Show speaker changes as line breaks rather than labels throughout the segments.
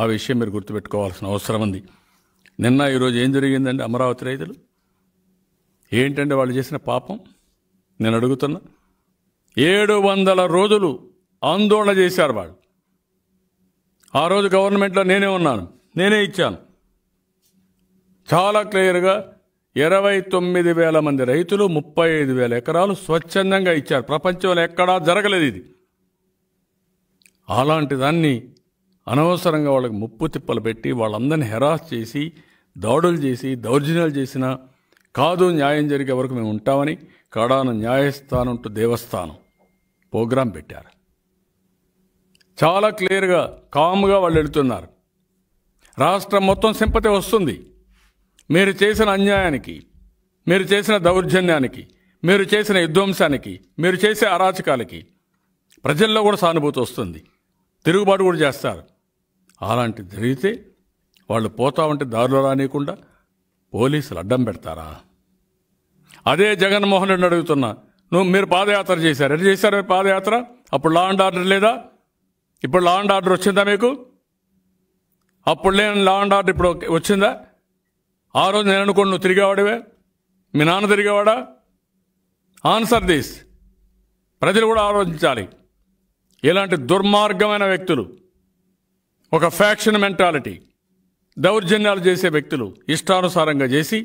ఆ విషయం మీరు గుర్తుపెట్టుకోవాల్సిన అవసరం ఉంది నిన్న ఈరోజు ఏం జరిగిందండి అమరావతి రైతులు ఏంటంటే వాళ్ళు చేసిన పాపం నేను అడుగుతున్నా ఏడు వందల రోజులు ఆందోళన చేశారు వాళ్ళు ఆ రోజు గవర్నమెంట్లో నేనే ఉన్నాను నేనే ఇచ్చాను చాలా క్లియర్గా ఇరవై తొమ్మిది వేల మంది రైతులు ముప్పై ఐదు వేల ఎకరాలు స్వచ్ఛందంగా ఇచ్చారు ప్రపంచంలో ఎక్కడా జరగలేదు ఇది అలాంటి దాన్ని అనవసరంగా వాళ్ళకి ముప్పు తిప్పలు పెట్టి వాళ్ళందరినీ హెరాస్ చేసి దాడులు చేసి దౌర్జన్యాలు చేసిన కాదు న్యాయం జరిగే వరకు మేము ఉంటామని కడాను న్యాయస్థానం టు దేవస్థానం ప్రోగ్రాం పెట్టారు చాలా క్లియర్గా కామ్గా వాళ్ళు వెళుతున్నారు రాష్ట్రం మొత్తం సింపతి వస్తుంది మీరు చేసిన అన్యాయానికి మీరు చేసిన దౌర్జన్యానికి మీరు చేసిన విధ్వంసానికి మీరు చేసే అరాచకాలకి ప్రజల్లో కూడా సానుభూతి వస్తుంది తిరుగుబాటు కూడా చేస్తారు అలాంటిది జరిగితే వాళ్ళు పోతా ఉంటే దారిలో రానియకుండా పోలీసులు అడ్డం పెడతారా అదే జగన్మోహన్ రెడ్డి అడుగుతున్నా నువ్వు మీరు పాదయాత్ర చేశారు ఎట్లా చేశారు మీరు పాదయాత్ర అప్పుడు లా అండ్ ఆర్డర్ లేదా ఇప్పుడు లా అండ్ ఆర్డర్ వచ్చిందా మీకు అప్పుడు లేని లా అండ్ ఆర్డర్ ఇప్పుడు వచ్చిందా ఆ రోజు నేను అనుకోండి నువ్వు తిరిగేవాడివే మీ నాన్న తిరిగేవాడా ఆన్సర్ దిస్ ప్రజలు కూడా ఆలోచించాలి ఇలాంటి దుర్మార్గమైన వ్యక్తులు ఒక ఫ్యాక్షన్ మెంటాలిటీ దౌర్జన్యాలు చేసే వ్యక్తులు ఇష్టానుసారంగా చేసి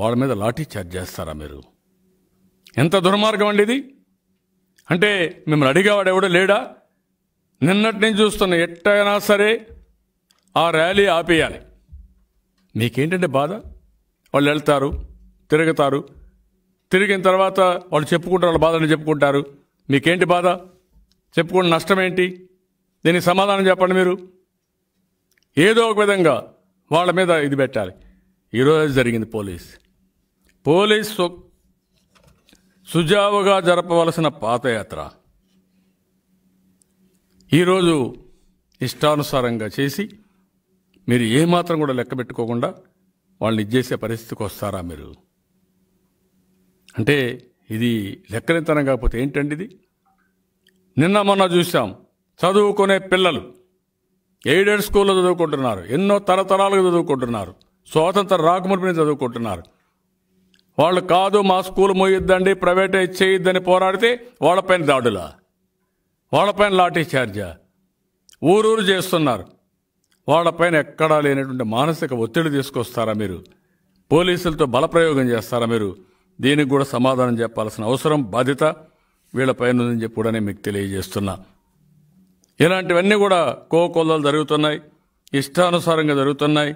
వాళ్ళ మీద లాఠీ చార్జ్ చేస్తారా మీరు ఎంత దుర్మార్గం అండి ఇది అంటే మిమ్మల్ని అడిగేవాడు ఎవడో లేడా నిన్నటి నుంచి చూస్తున్న ఎట్టైనా సరే ఆ ర్యాలీ ఆపేయాలి మీకేంటంటే బాధ వాళ్ళు వెళ్తారు తిరుగుతారు తిరిగిన తర్వాత వాళ్ళు చెప్పుకుంటారు వాళ్ళ బాధని చెప్పుకుంటారు మీకేంటి బాధ చెప్పుకుంటే నష్టం ఏంటి దీనికి సమాధానం చెప్పండి మీరు ఏదో ఒక విధంగా వాళ్ళ మీద ఇది పెట్టాలి ఈరోజు జరిగింది పోలీస్ పోలీస్ సుజావుగా జరపవలసిన పాదయాత్ర ఈరోజు ఇష్టానుసారంగా చేసి మీరు ఏమాత్రం కూడా లెక్క పెట్టుకోకుండా వాళ్ళని ఇచ్చేసే పరిస్థితికి వస్తారా మీరు అంటే ఇది లెక్కనితనం కాకపోతే ఏంటండి ఇది నిన్న మొన్న చూసాం చదువుకునే పిల్లలు ఎయిడెడ్ స్కూల్లో చదువుకుంటున్నారు ఎన్నో తరతరాలుగా చదువుకుంటున్నారు స్వాతంత్ర రాకమునిపిని చదువుకుంటున్నారు వాళ్ళు కాదు మా స్కూల్ మోయిద్దండి ప్రైవేటే చేయొద్దని పోరాడితే వాళ్ళపైన దాడులా వాళ్ళపైన లాఠీ చార్జా ఊరూరు చేస్తున్నారు వాళ్ళపైన ఎక్కడా లేనటువంటి మానసిక ఒత్తిడి తీసుకొస్తారా మీరు పోలీసులతో బలప్రయోగం చేస్తారా మీరు దీనికి కూడా సమాధానం చెప్పాల్సిన అవసరం బాధ్యత వీళ్ళపైన ఉందని చెప్పి కూడా మీకు తెలియజేస్తున్నా ఇలాంటివన్నీ కూడా కోకొల్లలు జరుగుతున్నాయి ఇష్టానుసారంగా జరుగుతున్నాయి